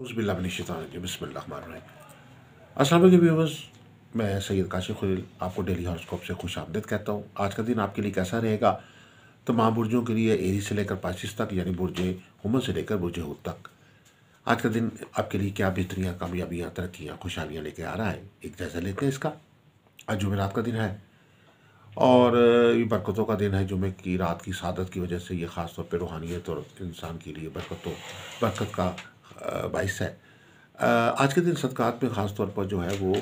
उसबिल्लाशतम बसमिल्लाम viewers मैं सैयद काशी खुलील आपको daily horoscope से खुश आमदेद कहता हूँ आज का दिन आपके लिए कैसा रहेगा तो माँ बुर्जों के लिए एरी से लेकर पाचिस तक यानी बुरजे हुमन से लेकर बुरजे हुद तक आज का दिन आपके लिए क्या बेहतरियाँ कामयाबियाँ तरक्याँ खुशहालियाँ लेकर आ रहा है एक जायज़ा लेते हैं इसका आज जुमेरात का दिन है और ये बरकतों का दिन है जुमे की रात की शादत की वजह से ये ख़ासतौर पर रूहानियत और इंसान के लिए बरकतों बरकत का बाईस है आज के दिन सदकात में ख़ास तौर पर जो है वो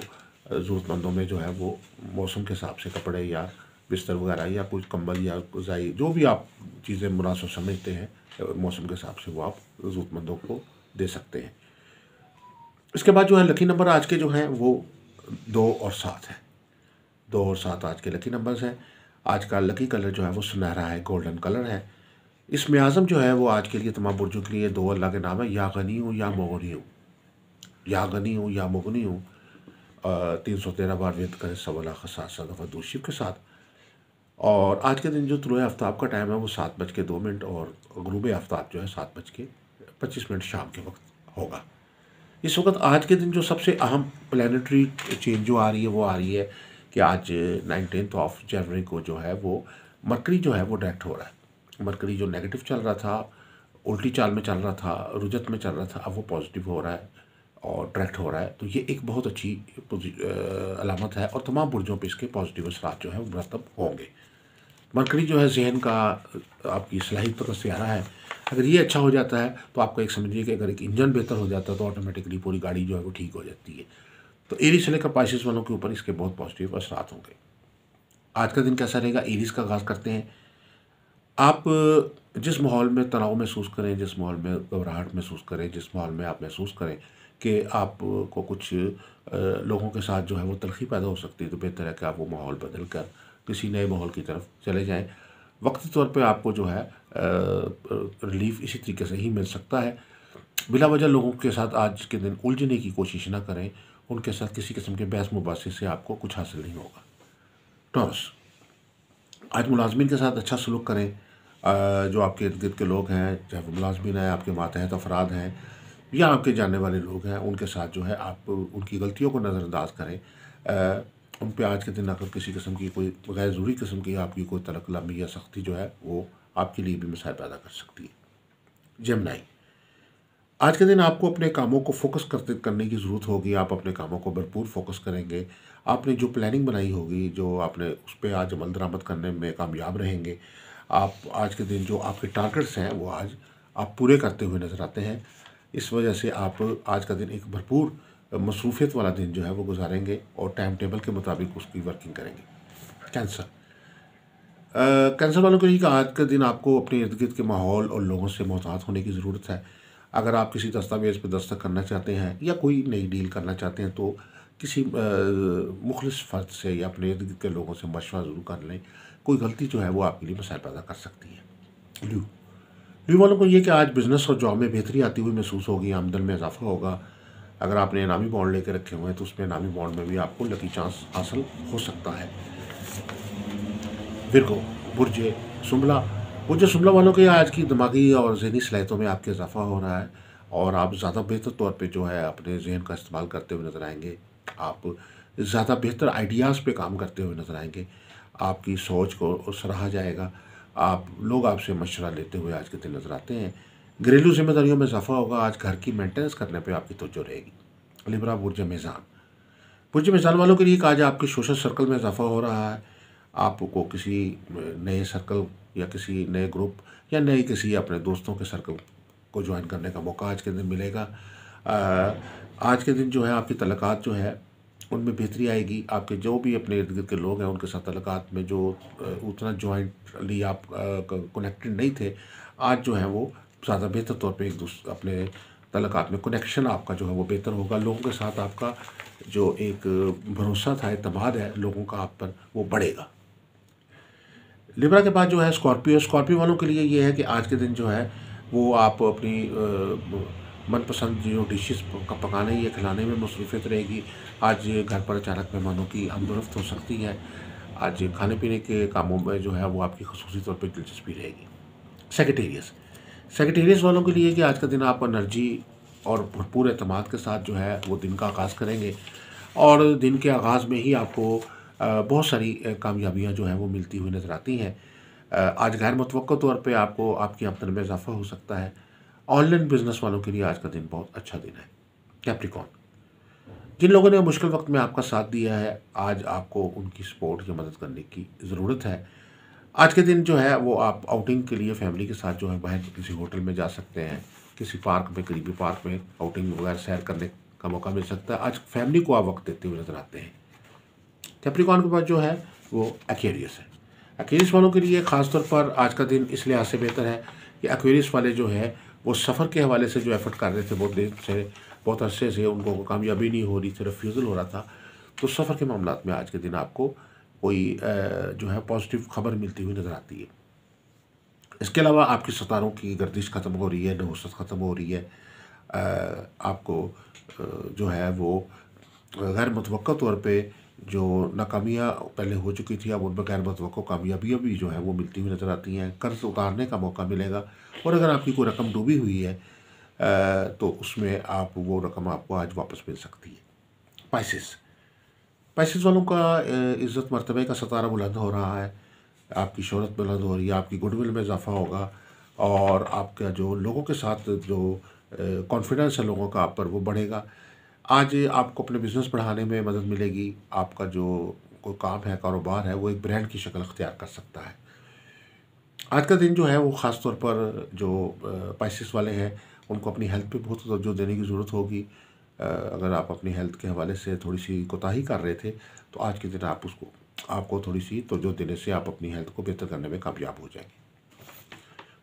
ज़रूरतमंदों में जो है वो मौसम के हिसाब से कपड़े या बिस्तर वगैरह या कुछ कंबल या जाई जो भी आप चीज़ें मुनासिब समझते हैं मौसम के हिसाब से वो आप ज़रूरतमंदों को दे सकते हैं इसके बाद जो है लकी नंबर आज के जो हैं वो दो और सात हैं दो और सात आज के लकी नंबर्स हैं आज का लकी कलर जो है वो सुनहरा है गोल्डन कलर है इस आज़म जो है वो आज के लिए तमाम बुर्जों के लिए दो अल्लाह के नाम है या गनी हूँ या मोगनी हूँ या गनी हूँ या मोगनी हूँ तीन सौ तेरह बार वेद करें सवाला खसा सात दफ़ा दूशिव के साथ और आज के दिन जो तुल आफ्ताब का टाइम है वो सात बज के दो मिनट और ग्रूब आफ्ताब जो है सात बज के पच्चीस मिनट शाम के वक्त होगा इस वक्त आज के दिन जो सबसे अहम प्लानटरी चेंज जो आ रही है वो आ रही है कि आज नाइनटीन ऑफ जनवरी को जो है वो मकड़ी जो है वो डायरेक्ट हो रहा है मरकरी जो नेगेटिव चल रहा था उल्टी चाल में चल रहा था रुजत में चल रहा था अब वो पॉजिटिव हो रहा है और डायरेक्ट हो रहा है तो ये एक बहुत अच्छी अलामत है और तमाम बुर्जों पे इसके पॉजिटिव असरा जो है वो मरतब होंगे मरकरी जो है जहन का आपकी सलाहित पर सहारा है अगर ये अच्छा हो जाता है तो आपका एक समझिए कि अगर एक इंजन बेहतर हो जाता है तो ऑटोमेटिकली पूरी गाड़ी जो है वो ठीक हो जाती है तो एरिस लेकर पाइसिस वालों के ऊपर इसके बहुत पॉजिटिव असरा होंगे आज का दिन कैसा रहेगा एरिस का आगाज़ करते हैं आप जिस माहौल में तनाव महसूस करें जिस माहौल में घबराहट महसूस करें जिस माहौल में आप महसूस करें कि आपको कुछ लोगों के साथ जो है वो तलखी पैदा हो सकती है तो बेहतर है कि आप वो माहौल बदल कर किसी नए माहौल की तरफ चले जाएँ वक्त तौर पर आपको जो है रिलीफ इसी तरीके से ही मिल सकता है बिला वजह लोगों के साथ आज के दिन उलझने की कोशिश ना करें उनके साथ किसी किस्म के बहस मुबासे से आपको कुछ हासिल नहीं होगा टॉस आज मुलाजमीन के साथ अच्छा सलूक करें जो आपके इर्द गिर्द के लोग हैं चाहे वो मुलाजमीन हैं आपके मातहत अफराद हैं या आपके जानने वाले लोग हैं उनके साथ जो है आप उनकी गलतियों को नज़रअंदाज करें उन पर आज के दिन अगर किसी किस्म की कोई गैर ज़रूरी किस्म की आपकी कोई तरकलमी या सख्ती जो है वो आपके लिए भी मिसाइल पैदा कर सकती है जमनाई आज के दिन आपको अपने कामों को फोकस करते करने की ज़रूरत होगी आप अपने कामों को भरपूर फोकस करेंगे आपने जो प्लानिंग बनाई होगी जो आपने उस पर आज अमल दरामद करने में कामयाब रहेंगे आप आज के दिन जो आपके टारगेट्स हैं वो आज आप पूरे करते हुए नज़र आते हैं इस वजह से आप आज का दिन एक भरपूर मसरूफियत वाला दिन जो है वो गुजारेंगे और टाइम टेबल के मुताबिक उसकी वर्किंग करेंगे कैंसर कैंसर वालों को यही कहा आज का दिन आपको अपने इर्द गिर्द के माहौल और लोगों से मोहतात होने की ज़रूरत है अगर आप किसी दस्तावेज़ पर दस्तक करना चाहते हैं या कोई नई डील करना चाहते हैं तो किसी मुखलिस फ़र्द से या अपने इर्द के लोगों से मशवरा ज़रूर कर लें कोई गलती जो है वो आपके लिए मसाइल पैदा कर सकती है ल्यू ल्यू वालों को ये कि आज बिज़नेस और जॉब में बेहतरी आती हुई महसूस होगी आमदन में इजाफा होगा अगर आपने इनामी बॉन्ड लेके रखे हुए हैं तो उसमें इनामी बॉन्ड में भी आपको लकी चांस हासिल हो सकता है फिर को बुरजे सुमला जो शिमला वालों के आज की दिमागी और जहनी सलाहितों में आपके इजाफा हो रहा है और आप ज़्यादा बेहतर तौर पे जो है अपने जहन का इस्तेमाल करते हुए नज़र आएंगे आप ज़्यादा बेहतर आइडियाज़ पे काम करते हुए नज़र आएंगे आपकी सोच को सराहा जाएगा आप लोग आपसे मशवरा लेते हुए आज के दिन नज़र आते हैं घरेलू जिम्मेदारियों में इजाफा होगा आज घर की मेंटेनेंस करने पर आपकी तोजो रहेगी लिब्रा बुरज मेज़ान बुरज मेज़ान वालों के लिए आज आपके सोशल सर्कल में इजाफा हो रहा है आपको किसी नए सर्कल या किसी नए ग्रुप या नए किसी अपने दोस्तों के सर्कल को ज्वाइन करने का मौका आज के दिन मिलेगा आज के दिन जो है आपकी तलक़ात जो है उनमें बेहतरी आएगी आपके जो भी अपने इर्द गिर्द के लोग हैं उनके साथ तलक़ात में जो उतना जॉइंटली आप कनेक्टेड नहीं थे आज जो है वो ज़्यादा बेहतर तौर पे एक दूसरे अपने तलक़ात में कनेक्शन आपका जो है वो बेहतर होगा लोगों के साथ आपका जो एक भरोसा था अतमाद है लोगों का आप पर वो बढ़ेगा लिब्रा के बाद जो है स्कॉर्पियो स्कॉर्पियो वालों के लिए ये है कि आज के दिन जो है वो आप अपनी मनपसंद जो डिशेस का पकाने या खिलाने में मसरूफियत तो रहेगी आज घर पर अचानक मेहमानों की आमदरफ्त हो सकती है आज खाने पीने के कामों में जो है वो आपकी खसूसी तौर पर दिलचस्पी रहेगी सेक्रेटेरियस सेक्रेटेरियस वालों के लिए कि आज का दिन आप एनर्जी और भरपूर अतमाद के साथ जो है वो दिन का आगाज़ करेंगे और दिन के आगाज़ में ही आपको बहुत सारी कामयाबियाँ जो हैं वो मिलती हुई नज़र आती हैं आज गैर मतव तौर पर आपको आपकी आमदन में इजाफा हो सकता है ऑनलाइन बिजनेस वालों के लिए आज का दिन बहुत अच्छा दिन है कैप्रिकॉन जिन लोगों ने मुश्किल वक्त में आपका साथ दिया है आज आपको उनकी सपोर्ट या मदद करने की ज़रूरत है आज के दिन जो है वो आप आउटिंग के लिए फैमिली के साथ जो है बाहर किसी होटल में जा सकते हैं किसी पार्क में करीबी पार्क में आउटिंग वगैरह सैर करने का मौका मिल सकता है आज फैमिली को आप वक्त देते हुए नज़र आते हैं कैप्रिकॉन के पास जो है वो एक्वेरियस है एक्वेरियस वालों के लिए ख़ासतौर पर आज का दिन इस लिहाज से बेहतर है कि एक्वेरियस वाले जो है वो सफ़र के हवाले से जो एफर्ट कर रहे थे बहुत देर से बहुत अरसे से उनको कामयाबी नहीं हो रही थी रिफ्यूज़ल हो रहा था तो सफ़र के मामला में आज के दिन आपको कोई जो है पॉजिटिव खबर मिलती हुई नज़र आती है इसके अलावा आपकी सतारों की गर्दिश ख़त्म हो रही है नवसत ख़त्म हो रही है आपको जो है वो गैर मतवक़ तौर पर जो नाकामियाँ पहले हो चुकी थी अब उनमें गैर मतवक़ कामयाबियाँ भी जो है वो मिलती हुई नज़र आती हैं कर्ज़ उतारने का मौका मिलेगा और अगर आपकी कोई रकम डूबी हुई है तो उसमें आप वो रकम आपको आज वापस मिल सकती है पैसेस पैसेस वालों का इज़्ज़त मरतबे का सतारा बुलंद हो रहा है आपकी शहरत बुलंद हो रही है आपकी गुडविल में इजाफा होगा और आपका जो लोगों के साथ जो कॉन्फिडेंस है लोगों का आप पर वो बढ़ेगा आज आपको अपने बिज़नेस बढ़ाने में मदद मिलेगी आपका जो कोई काम है कारोबार है वो एक ब्रांड की शक्ल अख्तियार कर सकता है आज का दिन जो है वो ख़ास तौर पर जो पाइसिस वाले हैं उनको अपनी हेल्थ पे बहुत तोज्जो देने की ज़रूरत होगी अगर आप अपनी हेल्थ के हवाले से थोड़ी सी कोताही कर रहे थे तो आज के दिन आप उसको आपको थोड़ी सी तोज्जो देने से आप अपनी हेल्थ को बेहतर करने में कामयाब हो जाएंगे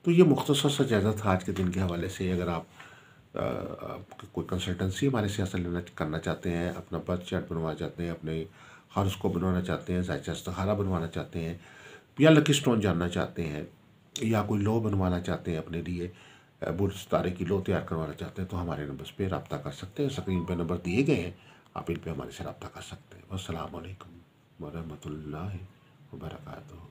तो ये मुख्तर सा जायज़ा था आज के दिन के हवाले से अगर आप कोई कंसल्टेंसी हमारे सियासत लेना करना चाहते हैं अपना बर्थ चार्ट बनवाना चाहते हैं अपने हर्स को बनवाना चाहते हैं जायचा इस्तारा बनवाना चाहते हैं या लकी स्टोन जानना चाहते हैं या कोई लो बनवाना चाहते हैं अपने लिए बुर सितारे की लो तैयार करवाना चाहते हैं तो हमारे नंबर्स पर रबता कर सकते हैं स्क्रीन पर नंबर दिए गए हैं आप इन पर हमारे से रबता कर सकते हैं असलकम वरहमल वर्का